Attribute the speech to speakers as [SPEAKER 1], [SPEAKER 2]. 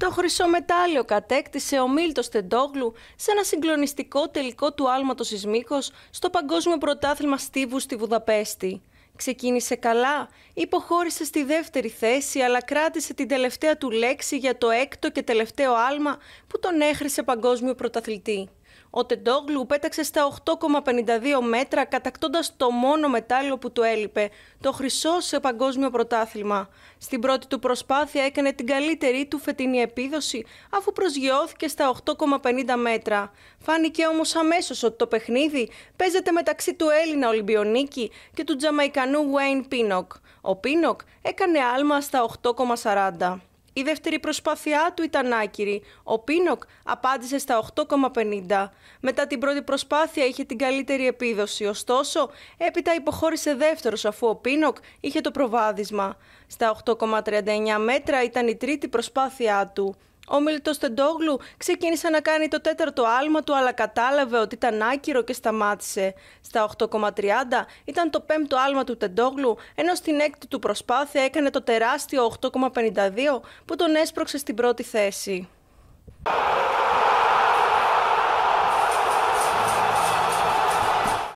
[SPEAKER 1] Το χρυσό μετάλλιο κατέκτησε ο Μίλτος Τεντόγλου σε ένα συγκλονιστικό τελικό του άλματος Ισμίκος στο Παγκόσμιο Πρωτάθλημα Στίβους στη Βουδαπέστη. Ξεκίνησε καλά, υποχώρησε στη δεύτερη θέση αλλά κράτησε την τελευταία του λέξη για το έκτο και τελευταίο άλμα που τον έχρισε παγκόσμιο πρωταθλητή. Ο Τεντόγλου πέταξε στα 8,52 μέτρα κατακτώντας το μόνο μετάλλιο που του έλειπε, το χρυσό σε παγκόσμιο πρωτάθλημα. Στην πρώτη του προσπάθεια έκανε την καλύτερη του φετινή επίδοση αφού προσγειώθηκε στα 8,50 μέτρα. Φάνηκε όμως αμέσως ότι το παιχνίδι παίζεται μεταξύ του Έλληνα Ολυμπιονίκη και του Τζαμαϊκανού Wayne Πίνοκ. Ο Πίνοκ έκανε άλμα στα 8,40. Η δεύτερη προσπάθειά του ήταν άκυρη. Ο Πίνοκ απάντησε στα 8,50. Μετά την πρώτη προσπάθεια είχε την καλύτερη επίδοση, ωστόσο έπειτα υποχώρησε δεύτερος αφού ο Πίνοκ είχε το προβάδισμα. Στα 8,39 μέτρα ήταν η τρίτη προσπάθειά του. Ο μιλητός Τεντόγλου ξεκίνησε να κάνει το τέταρτο άλμα του, αλλά κατάλαβε ότι ήταν άκυρο και σταμάτησε. Στα 8,30 ήταν το πέμπτο άλμα του Τεντόγλου, ενώ στην έκτη του προσπάθεια έκανε το τεράστιο 8,52 που τον έσπρωξε στην πρώτη θέση.